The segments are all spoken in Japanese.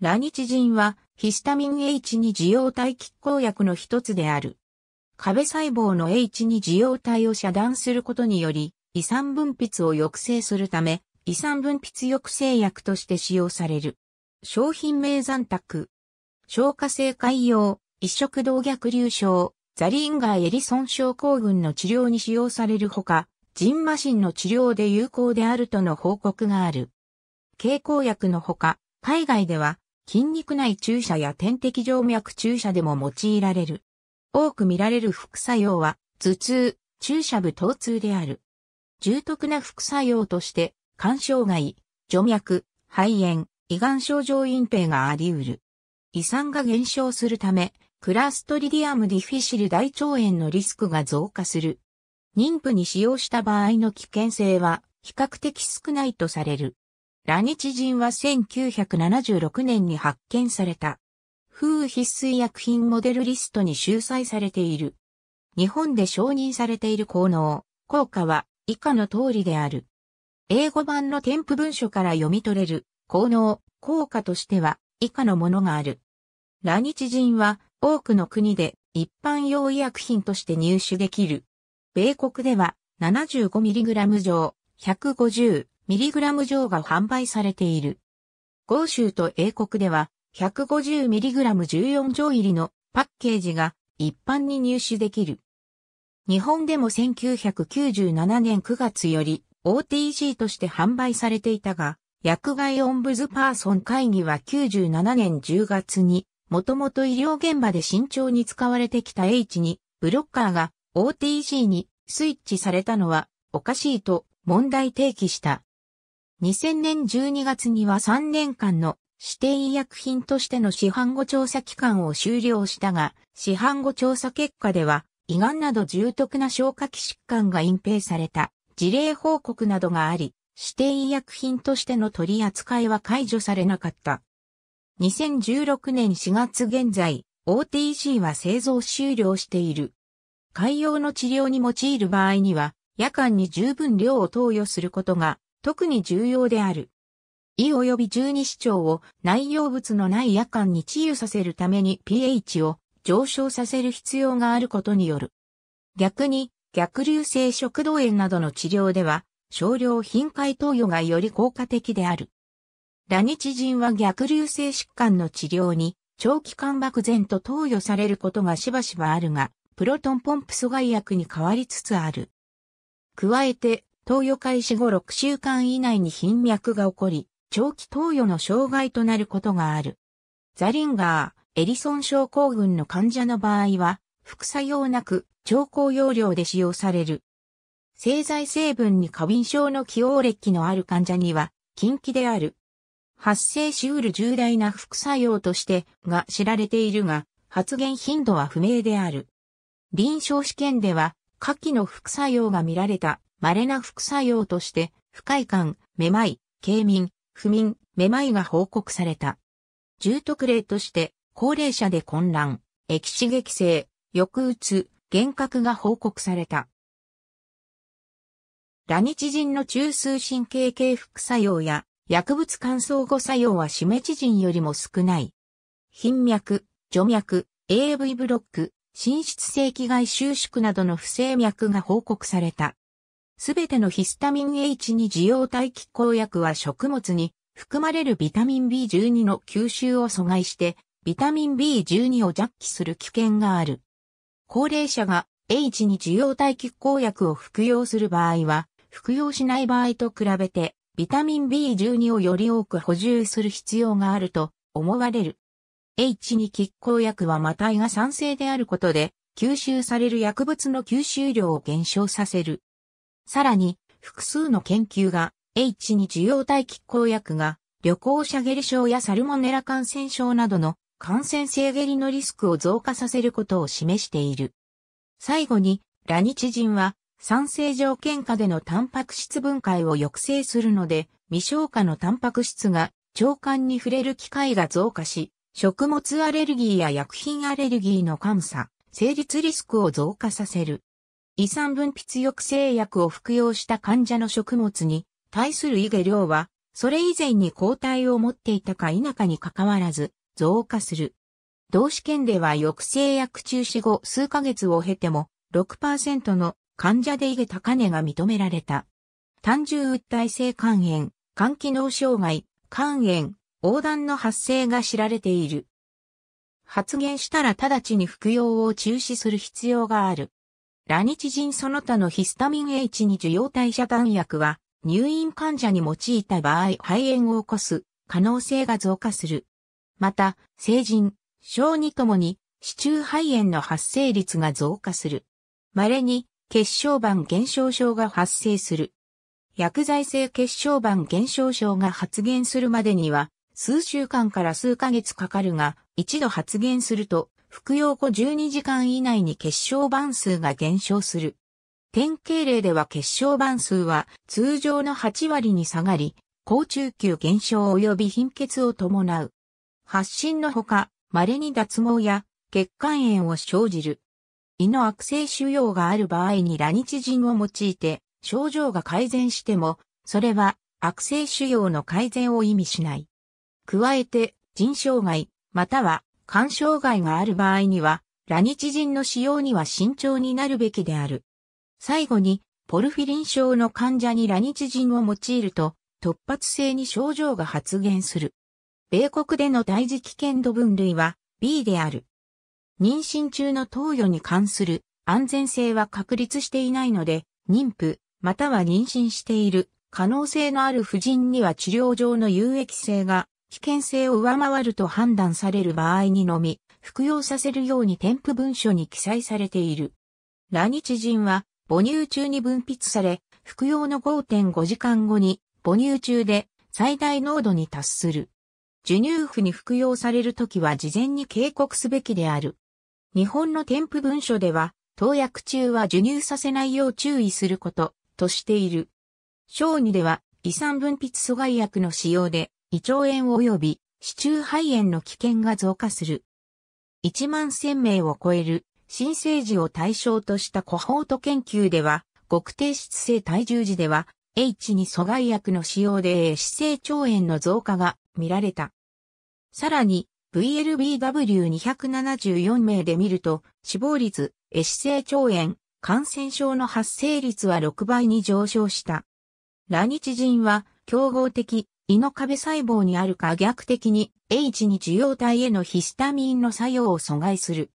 ラニチジンはヒスタミン H2 受容体拮抗薬の一つである。壁細胞の H2 受容体を遮断することにより、胃酸分泌を抑制するため、胃酸分泌抑制薬として使用される。商品名残卓。消化性潰瘍、一食動逆流症、ザリンガーエリソン症候群の治療に使用されるほか、ジンマシンの治療で有効であるとの報告がある。経口薬のほか、海外では筋肉内注射や点滴静脈注射でも用いられる。多く見られる副作用は、頭痛、注射部疼痛である。重篤な副作用として、肝障害、除脈、肺炎、胃がん症状隠蔽があり得る。胃酸が減少するため、クラストリディアムディフィシル大腸炎のリスクが増加する。妊婦に使用した場合の危険性は比較的少ないとされる。ラニチジンは1976年に発見された。風必須薬品モデルリストに収載されている。日本で承認されている効能、効果は以下の通りである。英語版の添付文書から読み取れる効能、効果としては以下のものがある。ラニチジンは多くの国で一般用医薬品として入手できる。米国では 75mg 上150ミリグラム錠が販売されている。豪州と英国では 150mg14 錠入りのパッケージが一般に入手できる。日本でも1997年9月より o t g として販売されていたが、薬害オンブズパーソン会議は97年10月に、もともと医療現場で慎重に使われてきた H に、ブロッカーが o t g にスイッチされたのはおかしいと問題提起した。2000年12月には3年間の指定医薬品としての市販後調査期間を終了したが、市販後調査結果では、胃がんなど重篤な消化器疾患が隠蔽された事例報告などがあり、指定医薬品としての取り扱いは解除されなかった。2016年4月現在、OTC は製造終了している。海洋の治療に用いる場合には、夜間に十分量を投与することが特に重要である。胃及び十二指腸を内容物のない夜間に治癒させるために pH を上昇させる必要があることによる。逆に逆流性食道炎などの治療では少量頻回投与がより効果的である。ラニチジンは逆流性疾患の治療に長期間漠然と投与されることがしばしばあるが、プロトンポンプ阻害薬に変わりつつある。加えて投与開始後6週間以内に頻脈が起こり、長期投与の障害となることがある。ザリンガー、エリソン症候群の患者の場合は、副作用なく、超高容量で使用される。製剤成分に過敏症の起用歴のある患者には、禁忌である。発生しうる重大な副作用としてが知られているが、発現頻度は不明である。臨床試験では、下記の副作用が見られた稀な副作用として、不快感、めまい、軽眠、不眠、めまいが報告された。重篤例として、高齢者で混乱、液刺激性、抑うつ、幻覚が報告された。ラニチジンの中枢神経系副作用や薬物乾燥後作用はシメチジンよりも少ない。頻脈、除脈、AV ブロック、心室性気外収縮などの不整脈が報告された。すべてのヒスタミン H2 受容体気抗薬は食物に含まれるビタミン B12 の吸収を阻害して、ビタミン B12 を弱気する危険がある。高齢者が H2 受容体気抗薬を服用する場合は、服用しない場合と比べて、ビタミン B12 をより多く補充する必要があると思われる。H2 拮抗薬はマタイが酸性であることで、吸収される薬物の吸収量を減少させる。さらに、複数の研究が、H に受容体拮抗薬が、旅行者下痢症やサルモネラ感染症などの感染性下痢のリスクを増加させることを示している。最後に、ラニチジンは、酸性条件下でのタンパク質分解を抑制するので、未消化のタンパク質が腸管に触れる機会が増加し、食物アレルギーや薬品アレルギーの寒査、成立リスクを増加させる。胃酸分泌抑制薬を服用した患者の食物に対する胃下量は、それ以前に抗体を持っていたか否かに関わらず増加する。同試験では抑制薬中止後数ヶ月を経ても6%の患者で胃下高値が認められた。単純訴え性肝炎、肝機能障害、肝炎、横断の発生が知られている。発言したら直ちに服用を中止する必要がある。ラニチジンその他のヒスタミン H に受容代謝弾薬は入院患者に用いた場合肺炎を起こす可能性が増加する。また、成人、小児ともに死中肺炎の発生率が増加する。稀に血小板減少症が発生する。薬剤性血小板減少症が発現するまでには数週間から数ヶ月かかるが、一度発現すると服用後12時間以内に結晶板数が減少する。典型例では結晶板数は通常の8割に下がり、高中級減少及び貧血を伴う。発疹のほか、稀に脱毛や血管炎を生じる。胃の悪性腫瘍がある場合にラニチジンを用いて症状が改善しても、それは悪性腫瘍の改善を意味しない。加えて、腎障害、または肝障害がある場合には、ラニチジンの使用には慎重になるべきである。最後に、ポルフィリン症の患者にラニチジンを用いると、突発性に症状が発現する。米国での大事危険度分類は B である。妊娠中の投与に関する安全性は確立していないので、妊婦、または妊娠している可能性のある婦人には治療上の有益性が危険性を上回ると判断される場合にのみ、服用させるように添付文書に記載されている。ラニチジンは母乳中に分泌され、服用の5.5時間後に母乳中で最大濃度に達する。授乳婦に服用されるときは事前に警告すべきである。日本の添付文書では、投薬中は授乳させないよう注意することとしている。小児では、胃酸分泌阻害薬の使用で胃腸炎及び市中肺炎の危険が増加する。1万1000名を超える新生児を対象としたコホート研究では、極低質性体重児では、H に阻害薬の使用で姿勢腸炎の増加が見られた。さらに、VLBW274 名で見ると、死亡率、エシ性腸炎、感染症の発生率は6倍に上昇した。ラニチジンは、競合的胃の壁細胞にあるか逆的に H に受容体へのヒスタミンの作用を阻害する。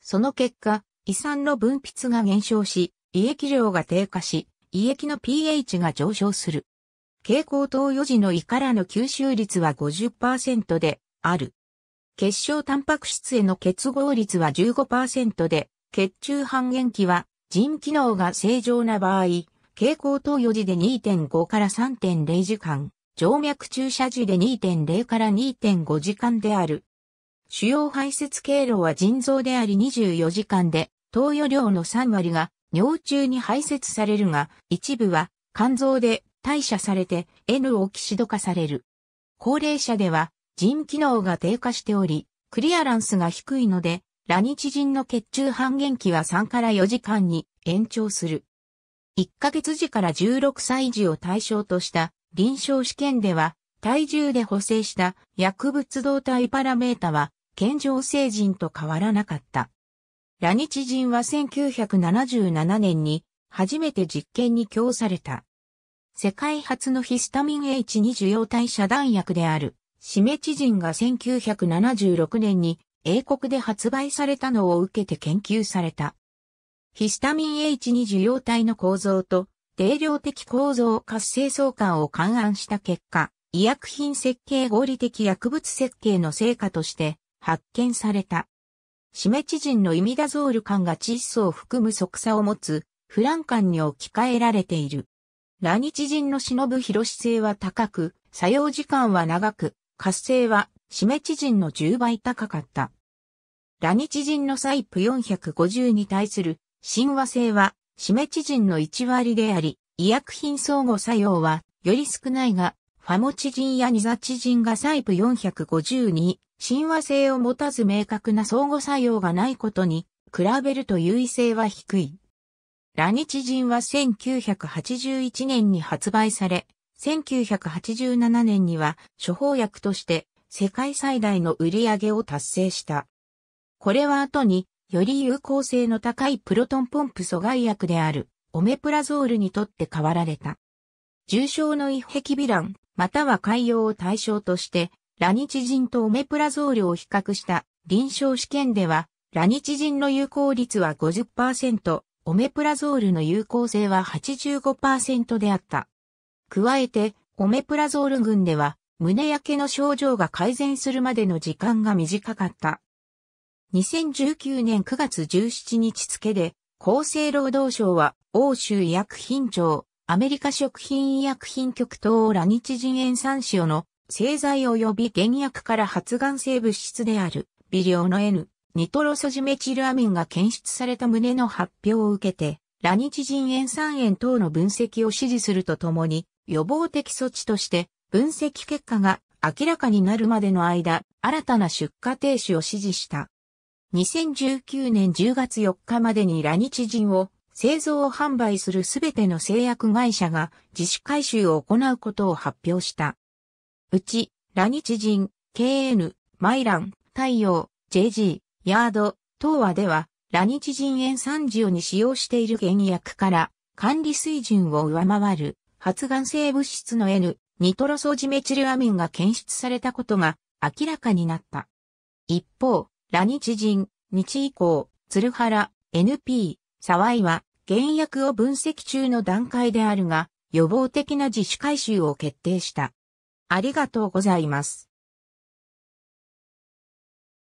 その結果、胃酸の分泌が減少し、胃液量が低下し、胃液の pH が上昇する。蛍光灯4時の胃からの吸収率は50%である。結晶タンパク質への結合率は15%で、血中半減期は腎機能が正常な場合、蛍光投与時で2.5から3.0時間。静脈注射時で2.0から2.5時間である。主要排泄経路は腎臓であり24時間で、投与量の3割が尿中に排泄されるが、一部は肝臓で代謝されて N オキシド化される。高齢者では腎機能が低下しており、クリアランスが低いので、ラニチジンの血中半減期は3から4時間に延長する。1ヶ月時から16歳児を対象とした臨床試験では、体重で補正した薬物動態パラメータは、健常成人と変わらなかった。ラニチジンは1977年に初めて実験に供された。世界初のヒスタミン H2 受体遮断薬であるシメチジンが1976年に英国で発売されたのを受けて研究された。ヒスタミン H2 受容体の構造と定量的構造活性相関を勘案した結果、医薬品設計合理的薬物設計の成果として発見された。シメチジンのイミダゾール感が窒素を含む即差を持つフラン感に置き換えられている。ラニチジンの忍ぶ広し性は高く、作用時間は長く、活性はシメチジンの10倍高かった。ラニチジンのサイプ450に対する神話性はシメチジンの1割であり、医薬品相互作用はより少ないが、ファモチジンやニザチジンがサイプ450に親和性を持たず明確な相互作用がないことに比べると優位性は低い。ラニチジンは1981年に発売され、1987年には処方薬として世界最大の売り上げを達成した。これは後により有効性の高いプロトンポンプ阻害薬であるオメプラゾールにとって変わられた。重症の異壁微卵、または潰瘍を対象として、ラニチジンとオメプラゾールを比較した臨床試験では、ラニチジンの有効率は50%、オメプラゾールの有効性は85%であった。加えて、オメプラゾール群では、胸焼けの症状が改善するまでの時間が短かった。2019年9月17日付で、厚生労働省は、欧州医薬品庁、アメリカ食品医薬品局等ラニチジン塩酸塩の製剤及び原薬から発がん性物質である微量の N、ニトロソジメチルアミンが検出された旨の発表を受けて、ラニチジン塩酸塩等の分析を指示するとともに、予防的措置として、分析結果が明らかになるまでの間、新たな出荷停止を指示した。2019年10月4日までにラニチジンを製造販売するすべての製薬会社が自主回収を行うことを発表した。うち、ラニチジン、KN、マイラン、太陽、JG、ヤード、東和では、ラニチジン塩酸オに使用している原薬から管理水準を上回る発がん性物質の N、ニトロソジメチルアミンが検出されたことが明らかになった。一方、ラニ日人、日以降、鶴原、NP、沢井は、原薬を分析中の段階であるが、予防的な自主回収を決定した。ありがとうございます。